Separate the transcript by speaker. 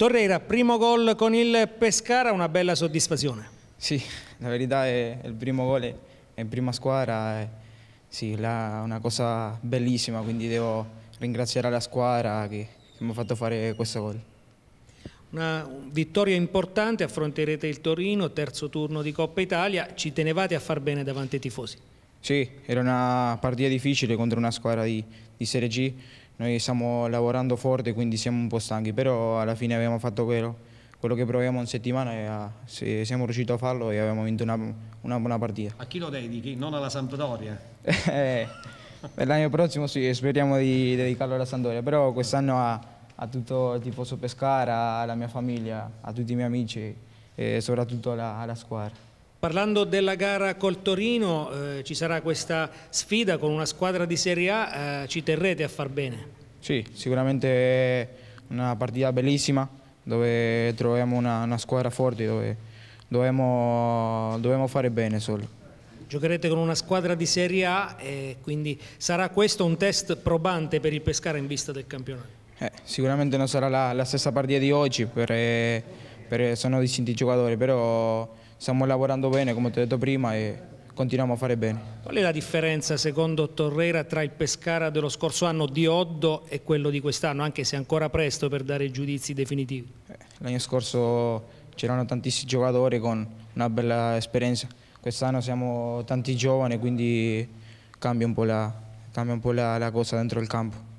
Speaker 1: Torreira, primo gol con il Pescara, una bella soddisfazione. Sì, la verità è il primo gol è in prima squadra, è sì, là, una cosa bellissima, quindi devo ringraziare la squadra che, che mi ha fatto fare questo gol.
Speaker 2: Una vittoria importante, affronterete il Torino, terzo turno di Coppa Italia, ci tenevate a far bene davanti ai tifosi?
Speaker 1: Sì, era una partita difficile contro una squadra di, di Serie G, noi stiamo lavorando forte, quindi siamo un po' stanchi, però alla fine abbiamo fatto quello, quello che proviamo in settimana e siamo riusciti a farlo e abbiamo vinto una, una buona partita.
Speaker 2: A chi lo dedichi? Non alla Sampdoria?
Speaker 1: Eh, l'anno prossimo sì, speriamo di dedicarlo alla Sampdoria, però quest'anno a, a, tutto il tifoso Pescara, alla mia famiglia, a tutti i miei amici e soprattutto alla, alla squadra. Parlando
Speaker 2: della gara col Torino, eh, ci sarà questa sfida con una squadra di Serie A, eh, ci terrete a far bene?
Speaker 1: Sì, sicuramente è una partita bellissima dove troviamo una, una squadra forte dove dobbiamo, dobbiamo fare bene solo.
Speaker 2: Giocherete con una squadra di Serie A e quindi sarà questo un test probante per il Pescara in vista del campionato?
Speaker 1: Eh, sicuramente non sarà la, la, stessa partita di oggi per... Eh, per, sono distinti giocatori, però stiamo lavorando bene, come ti ho detto prima, e continuiamo a fare bene.
Speaker 2: Qual è la differenza secondo Torrera tra il Pescara dello scorso anno di Oddo e quello di quest'anno, anche se è ancora presto per dare giudizi definitivi? Eh,
Speaker 1: l'anno scorso c'erano tantissimi giocatori con una bella esperienza, quest'anno siamo tanti giovani, quindi cambia un po' la, un po la, la cosa dentro il campo.